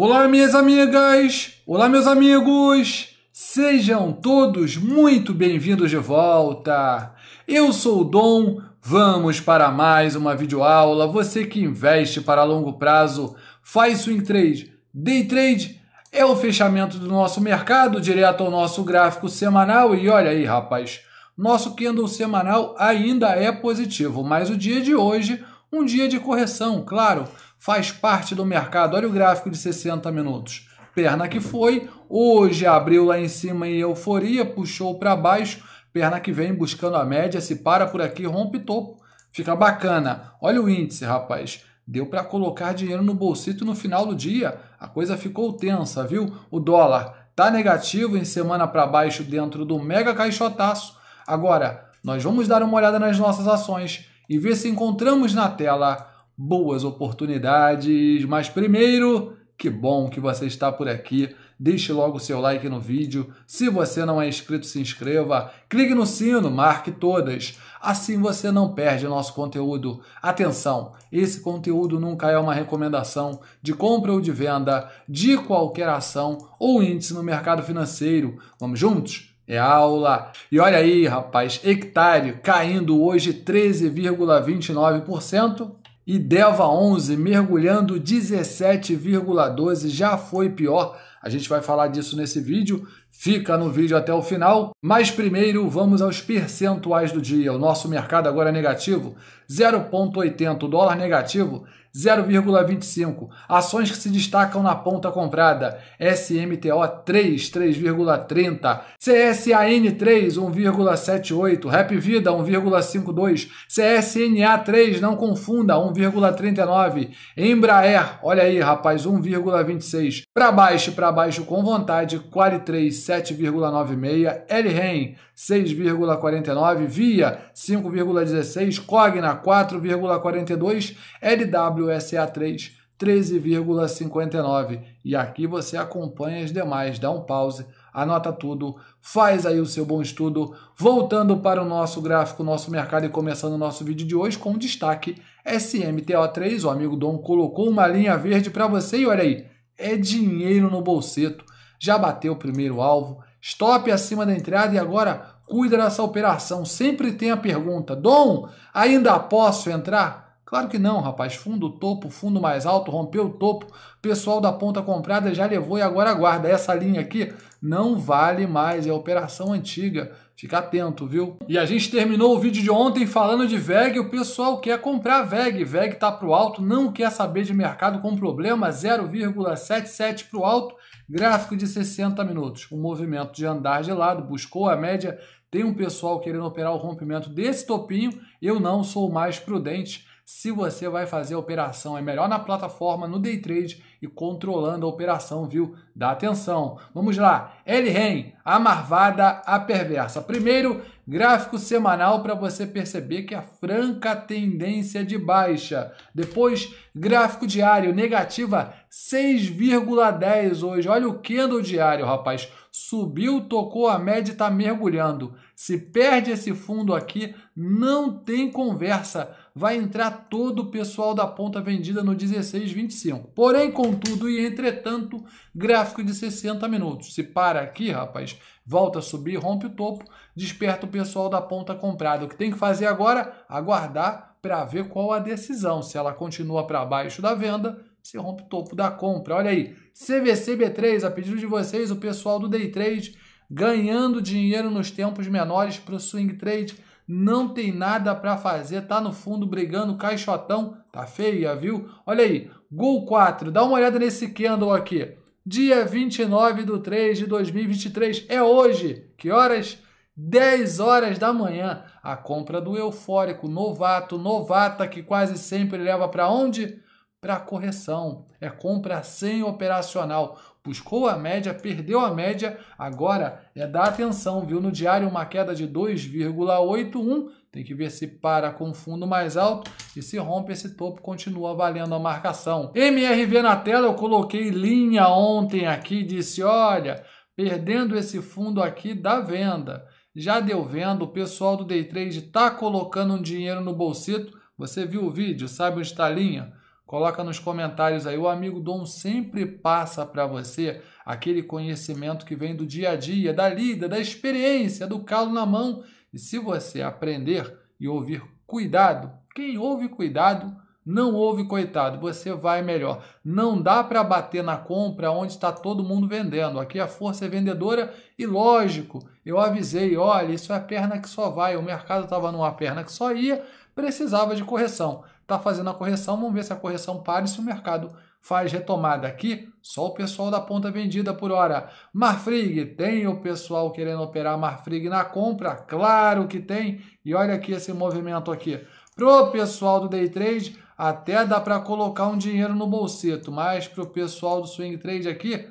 Olá, minhas amigas! Olá, meus amigos! Sejam todos muito bem-vindos de volta! Eu sou o Dom, vamos para mais uma videoaula. Você que investe para longo prazo, faz swing trade, day trade, é o fechamento do nosso mercado, direto ao nosso gráfico semanal. E olha aí, rapaz, nosso candle semanal ainda é positivo, mas o dia de hoje, um dia de correção, claro faz parte do mercado. Olha o gráfico de 60 minutos. Perna que foi, hoje abriu lá em cima em euforia, puxou para baixo, perna que vem buscando a média, se para por aqui, rompe topo. Fica bacana. Olha o índice, rapaz. Deu para colocar dinheiro no bolsito no final do dia. A coisa ficou tensa, viu? O dólar tá negativo em semana para baixo dentro do mega caixotaço. Agora, nós vamos dar uma olhada nas nossas ações e ver se encontramos na tela boas oportunidades. Mas primeiro, que bom que você está por aqui. Deixe logo seu like no vídeo. Se você não é inscrito, se inscreva. Clique no sino, marque todas. Assim você não perde nosso conteúdo. Atenção, esse conteúdo nunca é uma recomendação de compra ou de venda de qualquer ação ou índice no mercado financeiro. Vamos juntos? É aula. E olha aí, rapaz, hectare caindo hoje 13,29% e Deva 11 mergulhando 17,12 já foi pior. A gente vai falar disso nesse vídeo. Fica no vídeo até o final. Mas primeiro vamos aos percentuais do dia. O nosso mercado agora é negativo, 0,80 dólar negativo, 0,25. Ações que se destacam na ponta comprada: SMTO 3, 3,30. CSAN 3, 1,78. Rap Vida, 1,52. CSNA 3, não confunda, 1,39. Embraer, olha aí, rapaz, 1,26. Para baixo, para baixo com vontade, Quali 3, 7,96. LREM, 6,49, Via 5,16, Cogna 4,42, LWSA3 13,59. E aqui você acompanha as demais, dá um pause, anota tudo, faz aí o seu bom estudo. Voltando para o nosso gráfico, nosso mercado e começando o nosso vídeo de hoje com destaque SMTO3, o amigo Dom colocou uma linha verde para você e olha aí, é dinheiro no bolseto. Já bateu o primeiro alvo, stop acima da entrada e agora cuida dessa operação. Sempre tem a pergunta: Dom, ainda posso entrar? Claro que não, rapaz. Fundo topo, fundo mais alto, rompeu o topo. Pessoal da ponta comprada já levou e agora aguarda. Essa linha aqui não vale mais, é operação antiga. Fica atento, viu? E a gente terminou o vídeo de ontem falando de VEG. O pessoal quer comprar VEG. VEG tá pro alto, não quer saber de mercado com problema. 0,77 pro alto. Gráfico de 60 minutos. Um movimento de andar de lado, buscou a média tem um pessoal querendo operar o rompimento desse topinho, eu não sou mais prudente. Se você vai fazer a operação, é melhor na plataforma, no day trade e controlando a operação, viu? Dá atenção. Vamos lá. LREM, a marvada, a perversa. Primeiro, gráfico semanal para você perceber que a franca tendência é de baixa. Depois, gráfico diário, negativa 6,10 hoje. Olha o candle diário, rapaz. Subiu, tocou a média e está mergulhando. Se perde esse fundo aqui, não tem conversa. Vai entrar todo o pessoal da ponta vendida no 16,25. Porém, contudo e entretanto, gráfico de 60 minutos. Se para aqui, rapaz, volta a subir, rompe o topo, desperta o pessoal da ponta comprada. O que tem que fazer agora? Aguardar para ver qual a decisão. Se ela continua para baixo da venda você rompe o topo da compra. Olha aí, CVCB3, a pedido de vocês, o pessoal do Day Trade ganhando dinheiro nos tempos menores para o swing trade. Não tem nada para fazer, tá no fundo brigando, caixotão, tá feia, viu? Olha aí, Gol 4, dá uma olhada nesse candle aqui. Dia 29 de 3 de 2023, é hoje. Que horas? 10 horas da manhã. A compra do eufórico, novato, novata, que quase sempre leva para onde? para correção. É compra sem operacional. Buscou a média, perdeu a média, agora é dar atenção, viu? No diário uma queda de 2,81, tem que ver se para com fundo mais alto e se rompe esse topo, continua valendo a marcação. MRV na tela, eu coloquei linha ontem aqui, disse, olha, perdendo esse fundo aqui dá venda. Já deu venda, o pessoal do Day Trade está colocando um dinheiro no bolsito. Você viu o vídeo, sabe onde está a linha? Coloca nos comentários aí, o amigo Dom sempre passa para você aquele conhecimento que vem do dia a dia, da lida, da experiência, do calo na mão. E se você aprender e ouvir cuidado, quem ouve cuidado não ouve coitado, você vai melhor. Não dá para bater na compra onde está todo mundo vendendo. Aqui a força é vendedora e lógico, eu avisei, olha, isso é a perna que só vai, o mercado estava numa perna que só ia, precisava de correção está fazendo a correção. Vamos ver se a correção para e se o mercado faz retomada aqui. Só o pessoal da ponta vendida por hora. Marfrig, tem o pessoal querendo operar Marfrig na compra? Claro que tem. E olha aqui esse movimento aqui. Pro pessoal do day trade, até dá para colocar um dinheiro no bolseto, mas pro pessoal do swing trade aqui,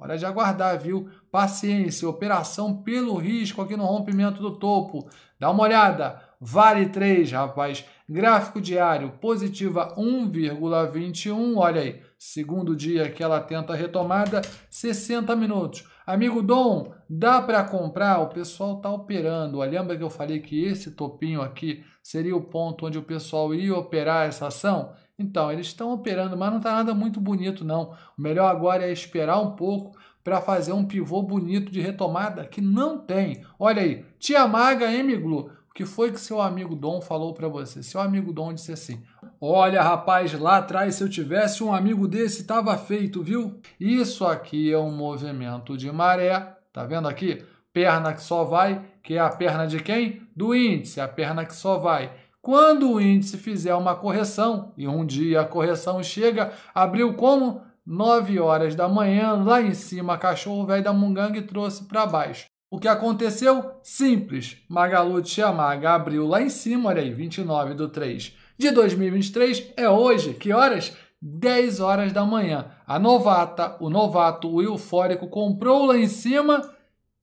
Hora de aguardar, viu? Paciência, operação pelo risco aqui no rompimento do topo. Dá uma olhada. Vale 3, rapaz. Gráfico diário positiva 1,21. Olha aí, segundo dia que ela tenta retomada, 60 minutos. Amigo Dom, dá para comprar? O pessoal está operando. Lembra que eu falei que esse topinho aqui seria o ponto onde o pessoal ia operar essa ação? Então, eles estão operando, mas não está nada muito bonito não. O melhor agora é esperar um pouco para fazer um pivô bonito de retomada que não tem. Olha aí, Tia Maga, hein, Miglu? que foi que seu amigo Dom falou para você? Seu amigo Dom disse assim: Olha, rapaz, lá atrás se eu tivesse um amigo desse, estava feito, viu? Isso aqui é um movimento de maré, tá vendo aqui? Perna que só vai, que é a perna de quem? Do índice, a perna que só vai. Quando o índice fizer uma correção, e um dia a correção chega, abriu como? 9 horas da manhã, lá em cima, cachorro velho da Munganga e trouxe para baixo. O que aconteceu? Simples. Magalu te chamar, abriu lá em cima, olha aí, 29 do 3 de 2023 é hoje. Que horas? 10 horas da manhã. A novata, o novato, o eufórico comprou lá em cima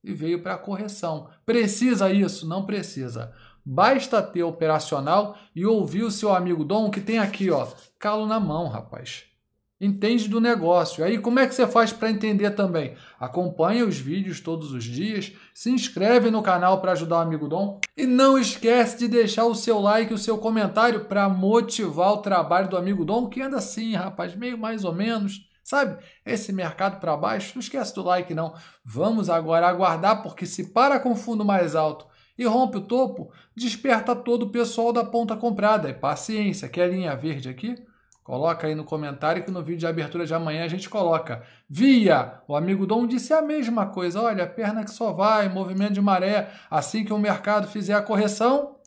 e veio para a correção. Precisa isso? Não precisa. Basta ter operacional e ouvir o seu amigo Dom que tem aqui, ó, calo na mão, rapaz entende do negócio. Aí como é que você faz para entender também? Acompanha os vídeos todos os dias, se inscreve no canal para ajudar o amigo Dom e não esquece de deixar o seu like, o seu comentário para motivar o trabalho do amigo Dom, que anda assim, rapaz, meio mais ou menos. Sabe, esse mercado para baixo, não esquece do like não. Vamos agora aguardar, porque se para com fundo mais alto e rompe o topo, desperta todo o pessoal da ponta comprada. E é paciência, que é a linha verde aqui Coloca aí no comentário que no vídeo de abertura de amanhã a gente coloca. Via! O amigo Dom disse a mesma coisa. Olha, perna que só vai, movimento de maré. Assim que o mercado fizer a correção,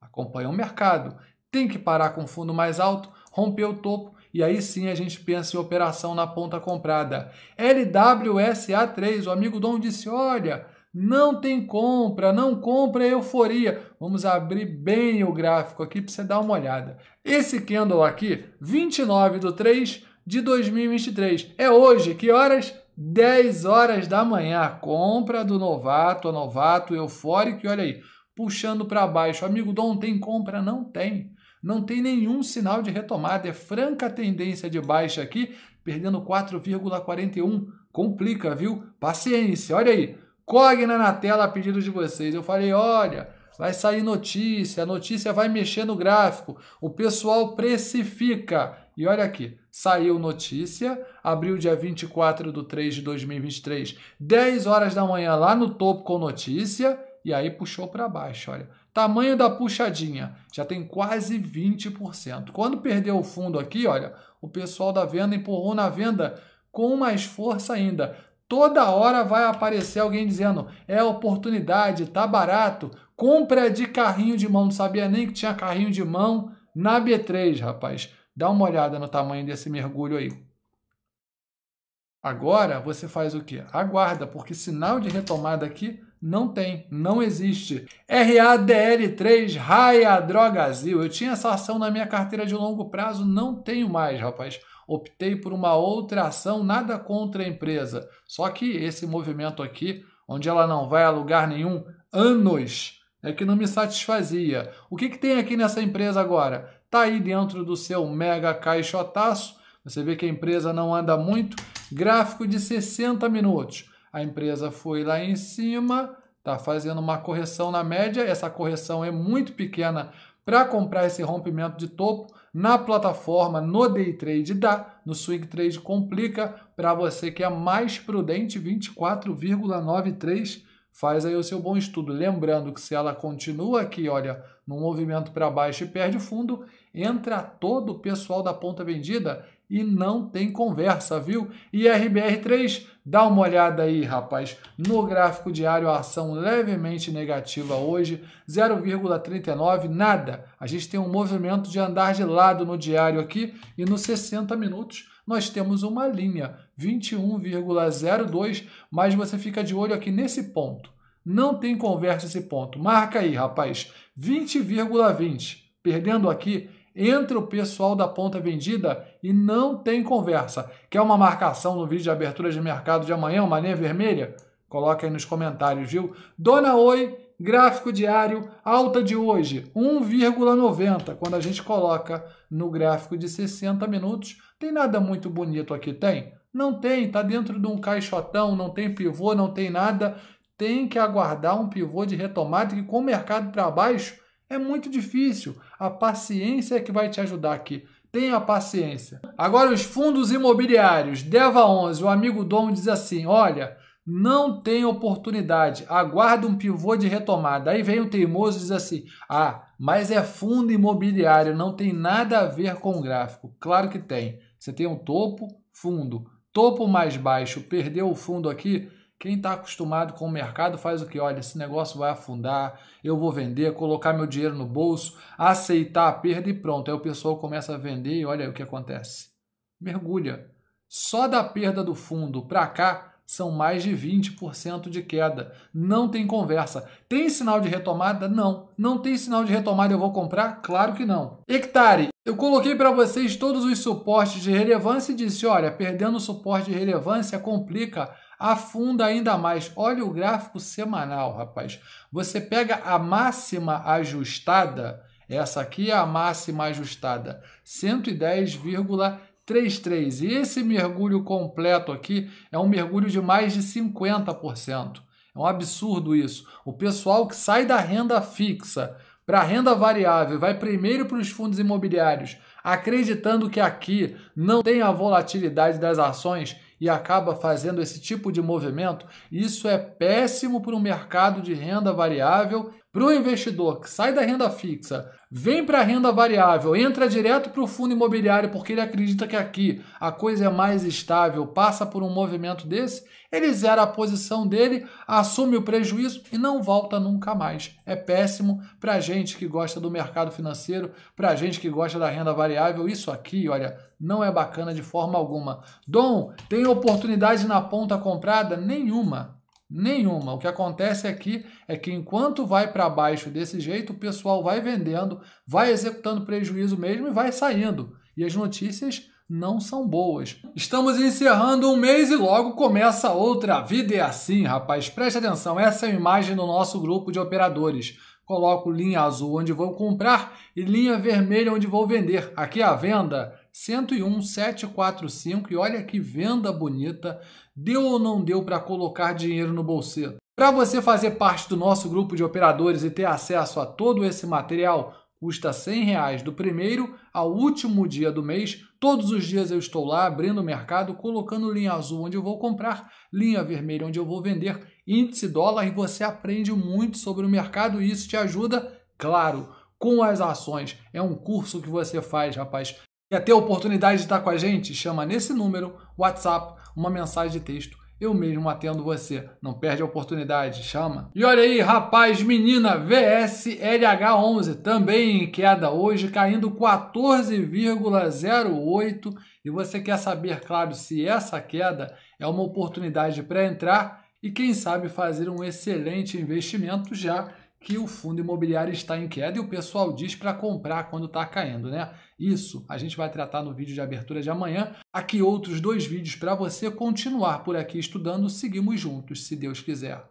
acompanha o mercado. Tem que parar com o fundo mais alto, romper o topo e aí sim a gente pensa em operação na ponta comprada. LWSA3, o amigo Dom disse: olha, não tem compra, não compra é euforia. Vamos abrir bem o gráfico aqui para você dar uma olhada. Esse candle aqui, 29 de 3 de 2023. É hoje, que horas? 10 horas da manhã. compra do novato, a novato, eufórico, e olha aí, puxando para baixo. Amigo Dom, tem compra? Não tem. Não tem nenhum sinal de retomada. É franca tendência de baixa aqui, perdendo 4,41. Complica, viu? Paciência, olha aí. Cogna na tela a pedido de vocês. Eu falei, olha, vai sair notícia, a notícia vai mexer no gráfico, o pessoal precifica. E olha aqui, saiu notícia, abriu dia 24 de 3 de 2023, 10 horas da manhã, lá no topo com notícia, e aí puxou para baixo, olha. Tamanho da puxadinha, já tem quase 20%. Quando perdeu o fundo aqui, olha, o pessoal da venda empurrou na venda com mais força ainda. Toda hora vai aparecer alguém dizendo: é oportunidade, tá barato, compra de carrinho de mão. Não sabia nem que tinha carrinho de mão na B3, rapaz. Dá uma olhada no tamanho desse mergulho aí. Agora você faz o que? Aguarda, porque sinal de retomada aqui não tem, não existe. RADL3, Raia Drogazil. Eu tinha essa ação na minha carteira de longo prazo, não tenho mais, rapaz optei por uma outra ação, nada contra a empresa. Só que esse movimento aqui, onde ela não vai a lugar nenhum, anos, é que não me satisfazia. O que, que tem aqui nessa empresa agora? Tá aí dentro do seu mega caixotaço, você vê que a empresa não anda muito, gráfico de 60 minutos. A empresa foi lá em cima, está fazendo uma correção na média, essa correção é muito pequena para comprar esse rompimento de topo, na plataforma, no day trade dá, no swing trade complica, para você que é mais prudente, 24,93 faz aí o seu bom estudo. Lembrando que se ela continua aqui, olha, num movimento para baixo e perde fundo, entra todo o pessoal da ponta vendida e não tem conversa, viu? E RBR3, dá uma olhada aí, rapaz. No gráfico diário, a ação levemente negativa hoje, 0,39, nada. A gente tem um movimento de andar de lado no diário aqui e nos 60 minutos nós temos uma linha 21,02, mas você fica de olho aqui nesse ponto. Não tem conversa esse ponto. Marca aí, rapaz, 20,20. ,20. Perdendo aqui entra o pessoal da ponta vendida e não tem conversa. Quer uma marcação no vídeo de abertura de mercado de amanhã, uma linha vermelha? Coloca aí nos comentários, viu? Dona Oi, gráfico diário, alta de hoje, 1,90. Quando a gente coloca no gráfico de 60 minutos, tem nada muito bonito aqui, tem? Não tem, tá dentro de um caixotão, não tem pivô, não tem nada. Tem que aguardar um pivô de retomada que com o mercado para baixo é muito difícil. A paciência é que vai te ajudar aqui. Tenha paciência. Agora, os fundos imobiliários. Deva 11, o amigo Dom diz assim: olha, não tem oportunidade, aguarda um pivô de retomada. Aí vem o teimoso e diz assim: ah, mas é fundo imobiliário, não tem nada a ver com o gráfico. Claro que tem. Você tem um topo, fundo, topo mais baixo, perdeu o fundo aqui, quem está acostumado com o mercado faz o que? Olha, esse negócio vai afundar, eu vou vender, colocar meu dinheiro no bolso, aceitar a perda e pronto. Aí o pessoal começa a vender e olha aí o que acontece. Mergulha. Só da perda do fundo para cá são mais de 20% de queda. Não tem conversa. Tem sinal de retomada? Não. Não tem sinal de retomada eu vou comprar? Claro que não. Hectare. Eu coloquei para vocês todos os suportes de relevância e disse, olha, perdendo o suporte de relevância complica afunda ainda mais. Olha o gráfico semanal, rapaz. Você pega a máxima ajustada, essa aqui é a máxima ajustada, 110,33. E esse mergulho completo aqui é um mergulho de mais de 50%. É um absurdo isso. O pessoal que sai da renda fixa para a renda variável, vai primeiro para os fundos imobiliários, acreditando que aqui não tem a volatilidade das ações, e acaba fazendo esse tipo de movimento, isso é péssimo para o mercado de renda variável, para o investidor que sai da renda fixa Vem para a renda variável, entra direto para o fundo imobiliário porque ele acredita que aqui a coisa é mais estável, passa por um movimento desse, ele zera a posição dele, assume o prejuízo e não volta nunca mais. É péssimo para gente que gosta do mercado financeiro, para gente que gosta da renda variável. Isso aqui, olha, não é bacana de forma alguma. Dom, tem oportunidade na ponta comprada? Nenhuma. Nenhuma. O que acontece aqui é, é que enquanto vai para baixo desse jeito, o pessoal vai vendendo, vai executando prejuízo mesmo e vai saindo. E as notícias não são boas. Estamos encerrando um mês e logo começa outra. vida é assim, rapaz. Preste atenção, essa é a imagem do nosso grupo de operadores. Coloco linha azul onde vou comprar e linha vermelha onde vou vender. Aqui é a venda 101,745 e olha que venda bonita. Deu ou não deu para colocar dinheiro no bolseiro? Para você fazer parte do nosso grupo de operadores e ter acesso a todo esse material, custa r$100 reais do primeiro ao último dia do mês. Todos os dias eu estou lá abrindo o mercado, colocando linha azul onde eu vou comprar, linha vermelha onde eu vou vender, índice dólar e você aprende muito sobre o mercado e isso te ajuda, claro, com as ações. É um curso que você faz, rapaz, Quer ter a oportunidade de estar com a gente? Chama nesse número, WhatsApp, uma mensagem de texto. Eu mesmo atendo você. Não perde a oportunidade, chama. E olha aí, rapaz, menina, VSLH11 também em queda hoje, caindo 14,08. E você quer saber, claro, se essa queda é uma oportunidade para entrar e quem sabe fazer um excelente investimento já que o fundo imobiliário está em queda e o pessoal diz para comprar quando está caindo, né? Isso a gente vai tratar no vídeo de abertura de amanhã. Aqui outros dois vídeos para você continuar por aqui estudando. Seguimos juntos, se Deus quiser.